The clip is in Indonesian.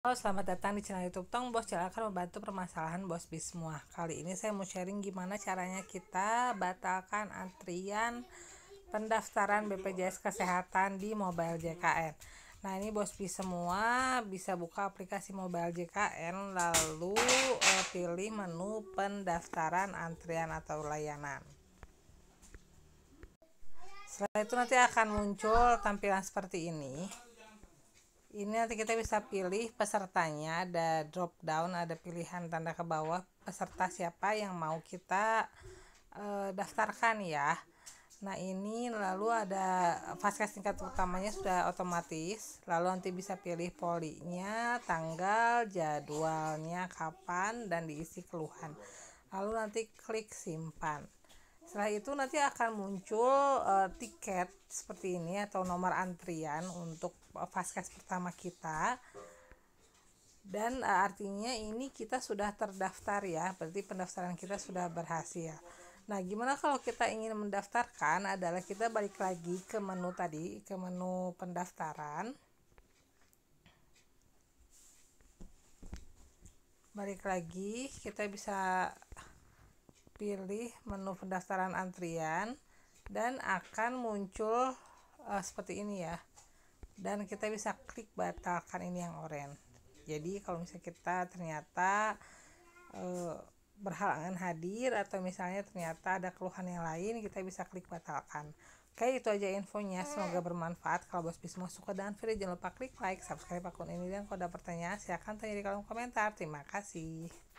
Halo, selamat datang di channel YouTube Tong Bos yang akan membantu permasalahan Bos Bis semua. Kali ini saya mau sharing gimana caranya kita batalkan antrian pendaftaran BPJS Kesehatan di Mobile JKN. Nah, ini Bos Bis semua bisa buka aplikasi Mobile JKN lalu eh, pilih menu pendaftaran antrian atau layanan. Setelah itu nanti akan muncul tampilan seperti ini ini nanti kita bisa pilih pesertanya ada drop down ada pilihan tanda ke bawah peserta siapa yang mau kita e, daftarkan ya nah ini lalu ada vaskes tingkat utamanya sudah otomatis lalu nanti bisa pilih polinya tanggal jadwalnya kapan dan diisi keluhan lalu nanti klik simpan setelah itu nanti akan muncul uh, tiket seperti ini atau nomor antrian untuk uh, eh, vaskes pertama kita dan uh, artinya ini kita sudah terdaftar ya berarti pendaftaran kita sudah berhasil nah gimana kalau kita ingin mendaftarkan adalah kita balik lagi ke menu tadi ke menu pendaftaran balik lagi kita bisa pilih menu pendaftaran antrian dan akan muncul uh, seperti ini ya dan kita bisa klik batalkan ini yang oranye jadi kalau misalnya kita ternyata uh, berhalangan hadir atau misalnya ternyata ada keluhan yang lain kita bisa klik batalkan oke itu aja infonya semoga bermanfaat kalau bos masuk suka dan video jangan lupa klik like subscribe akun ini dan kalau ada pertanyaan silahkan tanya di kolom komentar terima kasih